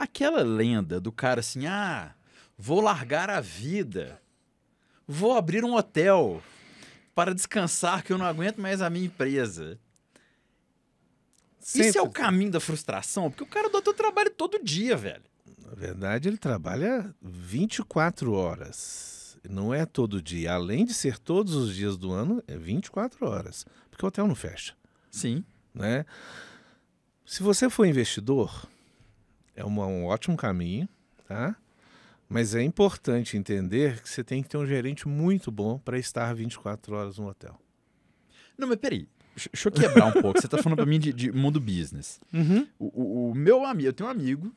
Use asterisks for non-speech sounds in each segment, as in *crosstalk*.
Aquela lenda do cara assim, ah, vou largar a vida, vou abrir um hotel para descansar que eu não aguento mais a minha empresa. Isso é o caminho da frustração? Porque o cara do hotel trabalha todo dia, velho. Na verdade, ele trabalha 24 horas. Não é todo dia. Além de ser todos os dias do ano, é 24 horas. Porque o hotel não fecha. Sim. Né? Se você for investidor, é uma, um ótimo caminho, tá? Mas é importante entender que você tem que ter um gerente muito bom para estar 24 horas no hotel. Não, mas peraí. Deixa eu quebrar um pouco. Você está falando para mim de, de, mundo business. Uhum. O, o, o, meu amigo, eu tenho um amigo.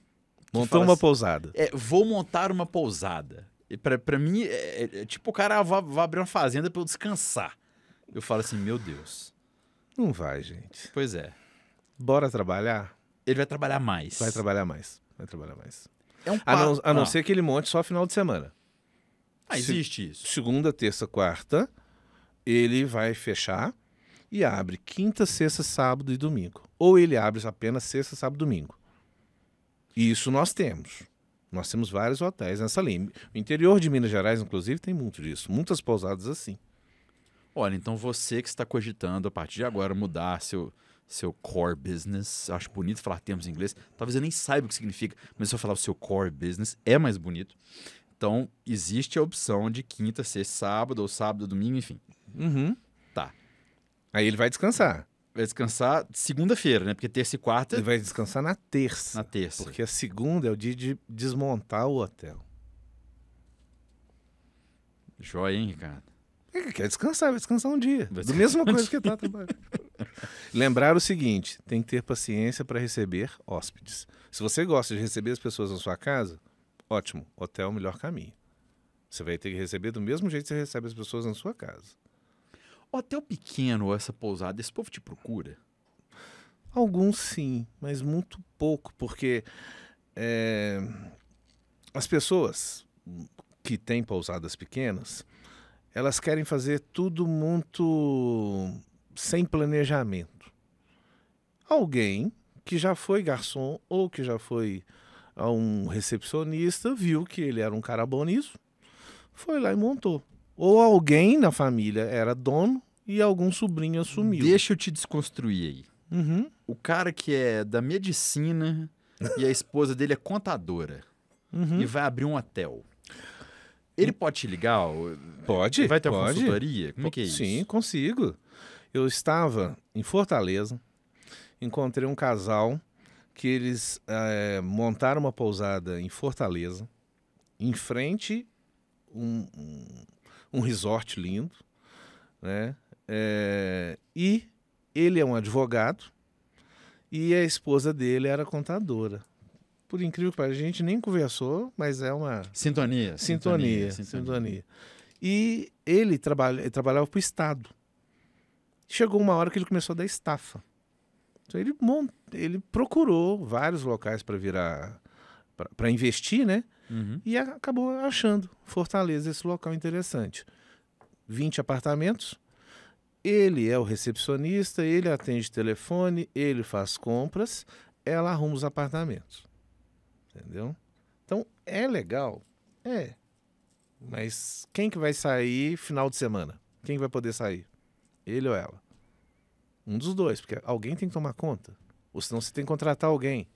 Montou uma assim, pousada. É, vou montar uma pousada. Para mim, é, é, é, tipo o cara vai, ah, vai abrir uma fazenda para eu descansar. Eu falo assim, meu Deus. Não vai, gente. Pois é. Bora trabalhar? Ele vai trabalhar mais. Vai trabalhar mais vai trabalhar mais. É um A não, a não ah. ser que ele monte só final de semana. Ah, existe Se, isso. Segunda, terça, quarta, ele vai fechar e abre quinta, sexta, sábado e domingo. Ou ele abre apenas sexta, sábado e domingo. E isso nós temos. Nós temos vários hotéis nessa linha. O interior de Minas Gerais, inclusive, tem muito disso. Muitas pousadas assim. Olha, então você que está cogitando a partir de agora mudar seu, seu core business. Eu acho bonito falar termos em inglês. Talvez eu nem saiba o que significa, mas se eu falar o seu core business, é mais bonito. Então, existe a opção de quinta ser sábado, ou sábado, domingo, enfim. Uhum. Tá. Aí ele vai descansar. Vai descansar segunda-feira, né? Porque terça e quarta. Ele vai descansar na terça. Na terça. Porque a segunda é o dia de desmontar o hotel. Joia, hein, Ricardo? Ele quer descansar, vai descansar um dia. Vai descansar Do mesma um coisa dia. que tá trabalhando. *laughs* Lembrar o seguinte: tem que ter paciência para receber hóspedes. Se você gosta de receber as pessoas na sua casa, ótimo, hotel é o melhor caminho. Você vai ter que receber do mesmo jeito que você recebe as pessoas na sua casa. Hotel pequeno ou essa pousada, esse povo te procura? Alguns sim, mas muito pouco, porque é, as pessoas que têm pousadas pequenas, elas querem fazer tudo muito sem planejamento. Alguém que já foi garçom ou que já foi a um recepcionista viu que ele era um cara bom nisso, foi lá e montou. Ou alguém na família era dono e algum sobrinho assumiu. Deixa eu te desconstruir aí. Uhum. O cara que é da medicina *laughs* e a esposa dele é contadora uhum. e vai abrir um hotel. Ele pode te ligar? Pode. Vai ter pode. consultoria? Como é que é isso? Sim, consigo. Eu estava em Fortaleza, encontrei um casal que eles é, montaram uma pousada em Fortaleza, em frente um, um, um resort lindo, né? É, e ele é um advogado e a esposa dele era contadora. Por incrível que pareça, a gente nem conversou, mas é uma sintonia, sintonia, sintonia. sintonia. sintonia. E ele trabalha, ele trabalhava para o Estado. Chegou uma hora que ele começou a dar estafa. Então ele, mont... ele procurou vários locais para virar, para investir, né? Uhum. E acabou achando Fortaleza esse local interessante. 20 apartamentos. Ele é o recepcionista, ele atende telefone, ele faz compras, ela arruma os apartamentos. Entendeu? Então é legal? É. Mas quem que vai sair final de semana? Quem que vai poder sair? Ele ou ela? Um dos dois, porque alguém tem que tomar conta. Ou senão você tem que contratar alguém.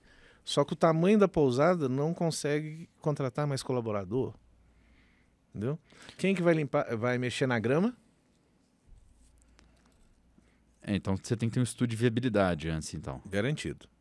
Só que o tamanho da pousada não consegue contratar mais colaborador. Entendeu? Quem que vai limpar, vai mexer na grama? É, então você tem que ter um estudo de viabilidade antes, então. Garantido.